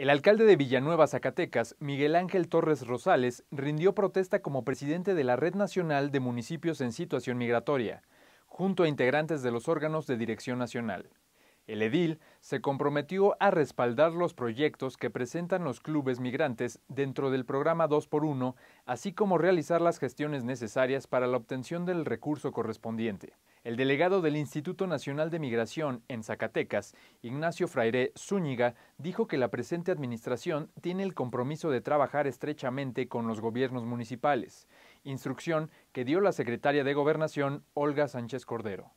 El alcalde de Villanueva, Zacatecas, Miguel Ángel Torres Rosales, rindió protesta como presidente de la Red Nacional de Municipios en Situación Migratoria, junto a integrantes de los órganos de dirección nacional. El edil se comprometió a respaldar los proyectos que presentan los clubes migrantes dentro del programa 2x1, así como realizar las gestiones necesarias para la obtención del recurso correspondiente. El delegado del Instituto Nacional de Migración en Zacatecas, Ignacio Fraire Zúñiga, dijo que la presente administración tiene el compromiso de trabajar estrechamente con los gobiernos municipales, instrucción que dio la secretaria de Gobernación, Olga Sánchez Cordero.